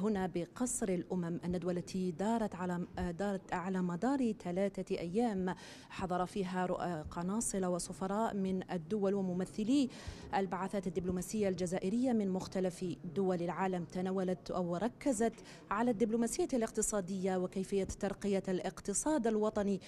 هنا بقصر الأمم الندوة التي دارت على دارت على مدار ثلاثة أيام حضر فيها قناصلة وسفراء من الدول وممثلي البعثات الدبلوماسية الجزائرية من مختلف دول العالم تناولت أو ركزت على الدبلوماسية الاقتصادية وكيفية ترقية الاقتصاد الوطني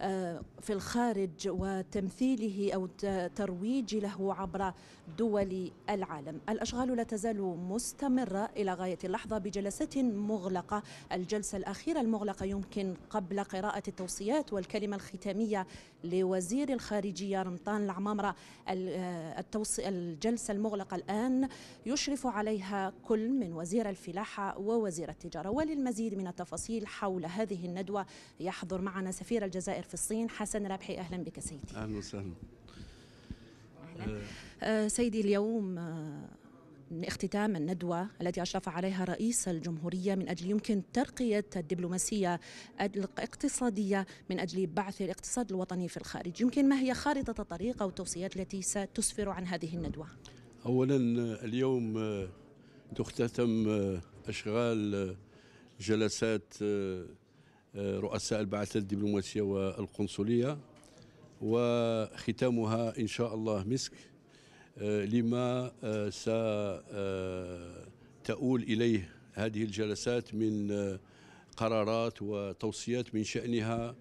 آه، في الخارج وتمثيله أو ترويج له عبر دول العالم الأشغال لا تزال مستمرة إلى غاية اللحظة بجلسات مغلقة الجلسة الأخيرة المغلقة يمكن قبل قراءة التوصيات والكلمة الختامية لوزير الخارجية رمطان العمامرة آه، التوصي الجلسة المغلقة الآن يشرف عليها كل من وزير الفلاحة ووزير التجارة وللمزيد من التفاصيل حول هذه الندوة يحضر معنا سفير الجزائر في الصين حسن ربحي أهلا بك سيدي أهلا وسهلا أهلا. آه، سيدي اليوم آه، اختتام الندوة التي أشرف عليها رئيس الجمهورية من أجل يمكن ترقية الدبلوماسية الاقتصادية من أجل بعث الاقتصاد الوطني في الخارج يمكن ما هي خارطة الطريق أو التوصيات التي ستسفر عن هذه الندوة أولا آه، اليوم تختتم أشغال جلسات رؤساء البعثة الدبلوماسية والقنصلية وختامها إن شاء الله مسك آه، لما آه، ستؤول إليه هذه الجلسات من آه، قرارات وتوصيات من شأنها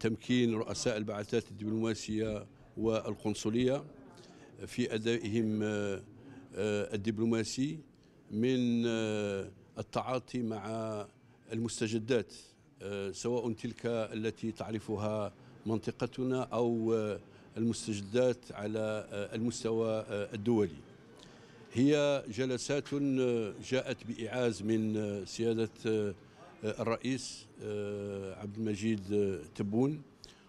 تمكين رؤساء البعثات الدبلوماسية والقنصلية في أدائهم الدبلوماسي من التعاطي مع المستجدات آه، سواء تلك التي تعرفها منطقتنا أو آه، المستجدات على آه، المستوى الدولي هي جلسات جاءت بإعاز من سيادة الرئيس عبد المجيد تبون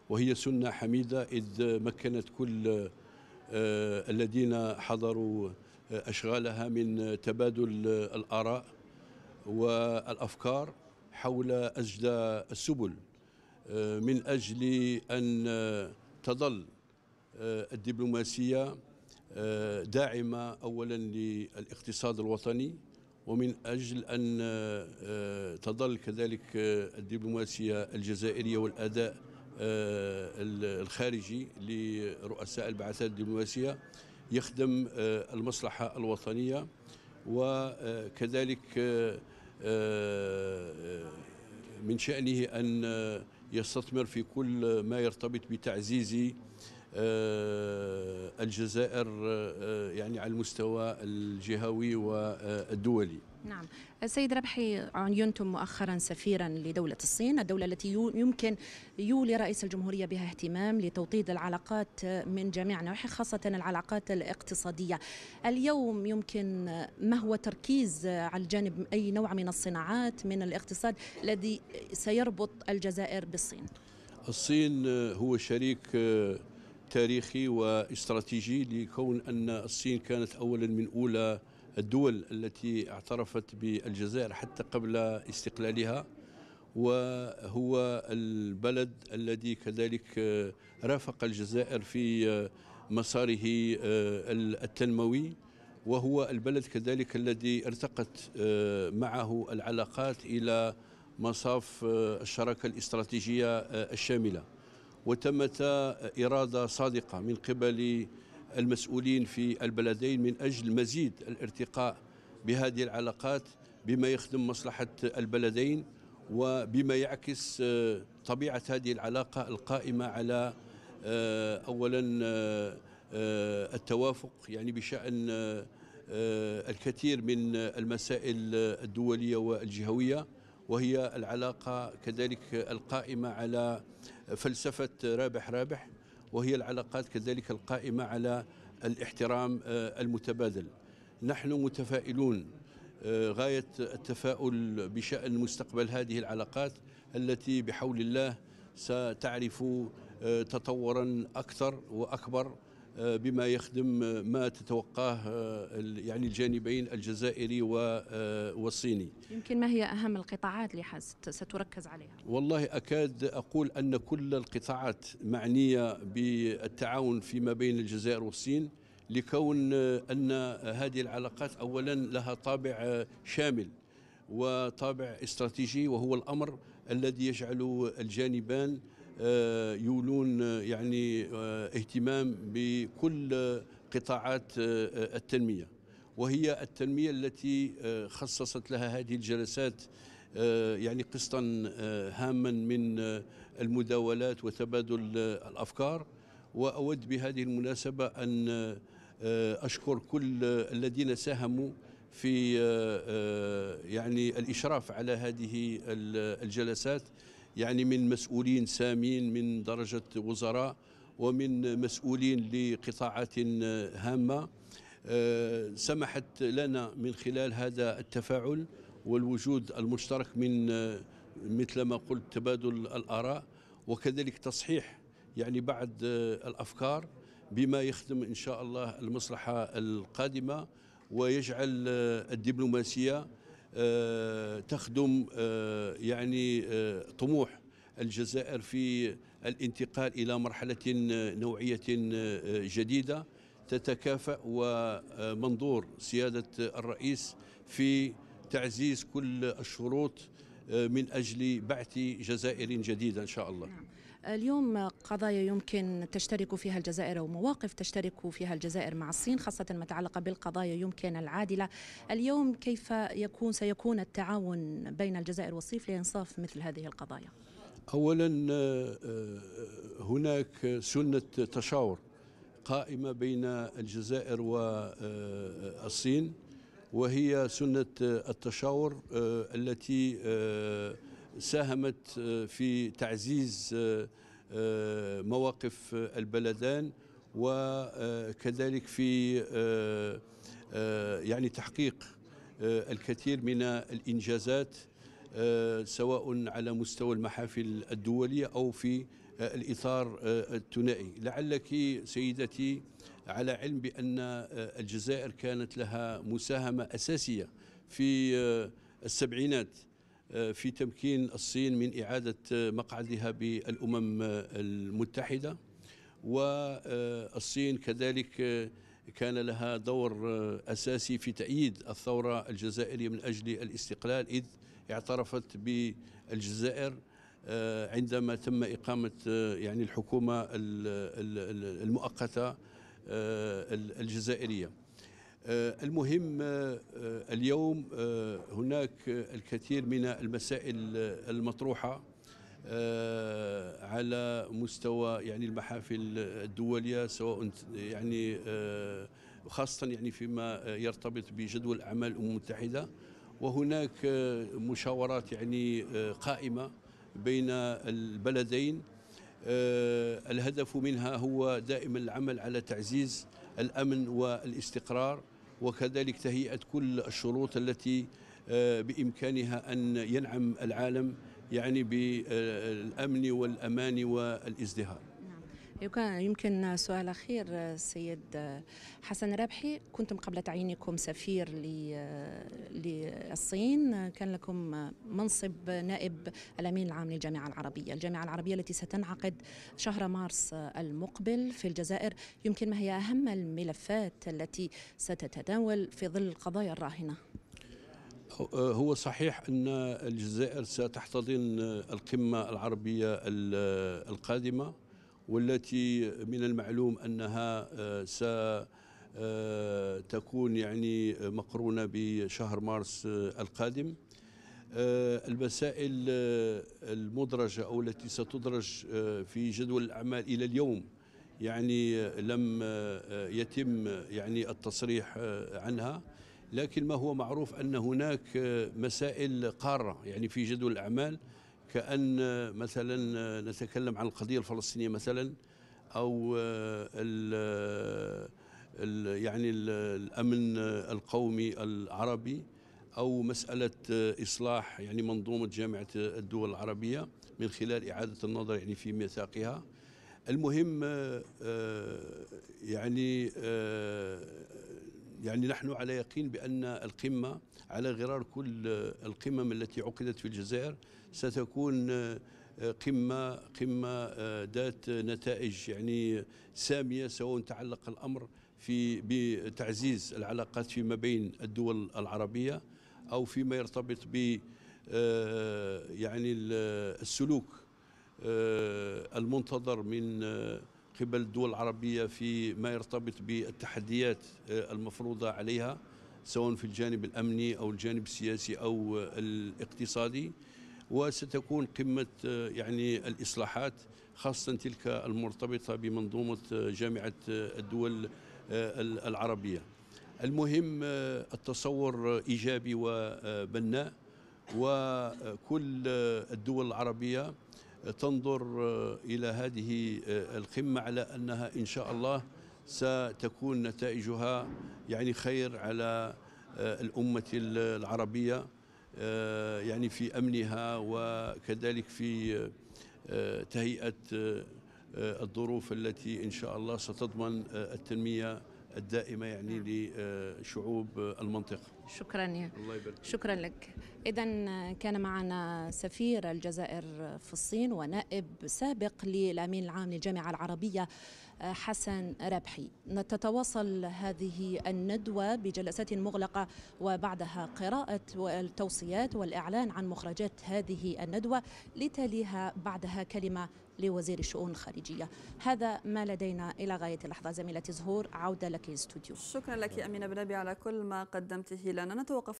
وهي سنة حميدة إذ مكنت كل الذين حضروا أشغالها من تبادل الآراء والأفكار حول أجدى السبل آه، من أجل أن آه، تظل آه، الدبلوماسية داعمة أولا للاقتصاد الوطني ومن أجل أن تظل كذلك الدبلوماسية الجزائرية والأداء الخارجي لرؤساء البعثات الدبلوماسية يخدم المصلحة الوطنية وكذلك من شأنه أن يستثمر في كل ما يرتبط بتعزيز آه، الجزائر آه، آه، يعني على المستوى الجهوي والدولي نعم سيد ربحي عينتم مؤخرا سفيرا لدولة الصين الدولة التي يمكن يولي رئيس الجمهورية بها اهتمام لتوطيد العلاقات من جميع نواحي خاصة العلاقات الاقتصادية اليوم يمكن ما هو تركيز على الجانب أي نوع من الصناعات من الاقتصاد الذي سيربط الجزائر بالصين الصين هو شريك تاريخي واستراتيجي لكون أن الصين كانت أولا من أولى الدول التي اعترفت بالجزائر حتى قبل استقلالها وهو البلد الذي كذلك رافق الجزائر في مساره آه، التنموي وهو البلد كذلك الذي ارتقت آه، معه العلاقات إلى مصاف آه، الشراكة الاستراتيجية الشاملة وتمت إرادة صادقة من قبل المسؤولين في البلدين من أجل مزيد الارتقاء بهذه العلاقات بما يخدم مصلحة البلدين وبما يعكس آه، طبيعة هذه العلاقة القائمة على آه، أولا آه، التوافق يعني بشأن الكثير من المسائل الدولية والجهوية وهي العلاقة كذلك القائمة على فلسفة رابح رابح وهي العلاقات كذلك القائمة على الاحترام آه، المتبادل نحن متفائلون آه، غاية التفاؤل بشأن مستقبل هذه العلاقات التي بحول الله ستعرف آه، تطورا أكثر وأكبر آه، بما يخدم آه، ما تتوقعه آه، يعني الجانبين الجزائري والصيني يمكن ما هي أهم القطاعات اللي ستركز عليها؟ والله أكاد أقول أن كل القطاعات معنية بالتعاون فيما بين الجزائر والصين لكون أن هذه العلاقات أولا لها طابع شامل وطابع استراتيجي وهو الأمر الذي يجعل الجانبان آه، يولون آه، يعني آه، اهتمام بكل قطاعات التنميه وهي التنميه التي خصصت لها هذه الجلسات يعني قسطا هاما من المداولات وتبادل الافكار واود بهذه المناسبه ان اشكر كل الذين ساهموا في يعني الاشراف على هذه الجلسات يعني من مسؤولين سامين من درجة وزراء ومن مسؤولين لقطاعات هامة آه، سمحت لنا من خلال هذا التفاعل والوجود المشترك من آه، مثل ما قلت تبادل الآراء وكذلك تصحيح يعني بعض آه، الأفكار بما يخدم إن شاء الله المصلحة القادمة ويجعل الدبلوماسية آه، تخدم آه، يعني آه، طموح الجزائر في الانتقال إلى مرحلة نوعية جديدة تتكافأ ومنظور سيادة الرئيس في تعزيز كل الشروط من أجل بعث جزائر جديدة إن شاء الله نعم. اليوم قضايا يمكن تشترك فيها الجزائر ومواقف تشترك فيها الجزائر مع الصين خاصة ما تعلق بالقضايا يمكن العادلة اليوم كيف يكون سيكون التعاون بين الجزائر والصين لإنصاف مثل هذه القضايا أولا آه، آه، هناك سنة تشاور قائمة بين الجزائر والصين آه، وهي سنة التشاور التي ساهمت آه، في تعزيز آه، آه، مواقف البلدان وكذلك في يعني تحقيق الكثير من الإنجازات سواء على مستوى المحافل الدولية أو في الإطار الثنائي لعلك سيدتي على علم بأن الجزائر كانت لها مساهمة أساسية في السبعينات آه، في تمكين الصين من إعادة آه، مقعدها بالأمم آه، المتحدة والصين كذلك كان لها دور أساسي في تأييد الثورة الجزائرية من أجل الاستقلال إذ اعترفت بالجزائر عندما تم إقامة يعني الحكومة المؤقتة الجزائرية آه، المهم آه، آه، اليوم هناك الكثير من المسائل المطروحة على مستوى يعني المحافل الدولية سواء يعني خاصة يعني فيما يرتبط بجدول الأعمال الأمم المتحدة وهناك مشاورات يعني قائمة بين البلدين الهدف منها هو دائما العمل على تعزيز الأمن والاستقرار وكذلك تهيئة كل الشروط التي آه، بإمكانها أن ينعم العالم يعني بالأمن والأمان والازدهار يمكن سؤال أخير السيد حسن ربحي كنتم قبل تعيينكم سفير للصين كان لكم منصب نائب الأمين العام للجامعة العربية الجامعة العربية التي ستنعقد شهر مارس المقبل في الجزائر يمكن ما هي أهم الملفات التي ستتداول في ظل القضايا الراهنة هو صحيح أن الجزائر ستحتضن القمة العربية القادمة والتي من المعلوم أنها آه، ستكون آه، يعني مقرونة بشهر مارس آه، القادم المسائل المدرجة أو التي ستدرج في جدول الأعمال إلى اليوم يعني لم يتم يعني التصريح عنها لكن ما هو معروف أن هناك مسائل قارة يعني في جدول الأعمال كأن مثلا نتكلم عن القضية الفلسطينية مثلا أو ال ال يعني الـ الأمن القومي العربي أو مسألة إصلاح يعني منظومة جامعة الدول العربية من خلال إعادة النظر يعني في ميثاقها المهم آه، يعني آه، يعني نحن على يقين بأن القمة على غرار كل القمم التي عقدت في الجزائر ستكون آه، قمة قمة آه، ذات نتائج يعني سامية سواء تعلق الأمر في بتعزيز العلاقات فيما بين الدول العربية أو فيما يرتبط ب آه، يعني السلوك المنتظر من قبل الدول العربية فيما يرتبط بالتحديات آه، المفروضة عليها سواء في الجانب الأمني أو الجانب السياسي أو الاقتصادي وستكون قمة آه، يعني الإصلاحات خاصة تلك المرتبطة بمنظومة آه، جامعة الدول العربية المهم التصور إيجابي وبناء وكل الدول العربية تنظر آه، إلى هذه آه، القمة على أنها إن شاء الله ستكون نتائجها يعني خير على آه، الأمة العربية يعني في أمنها وكذلك في تهيئة الظروف التي إن شاء الله ستضمن التنمية الدائمه يعني نعم. لشعوب المنطقه. شكرا يا الله يبارك شكرا لك. اذا كان معنا سفير الجزائر في الصين ونائب سابق للامين العام للجامعه العربيه حسن ربحي تتواصل هذه الندوة بجلسات مغلقة وبعدها قراءة التوصيات والإعلان عن مخرجات هذه الندوة لتليها بعدها كلمة لوزير الشؤون الخارجية هذا ما لدينا إلى غاية اللحظة زميلتي زهور عودة لك الاستوديو شكرا لك أمينة بنبي على كل ما قدمته لنا نتوقف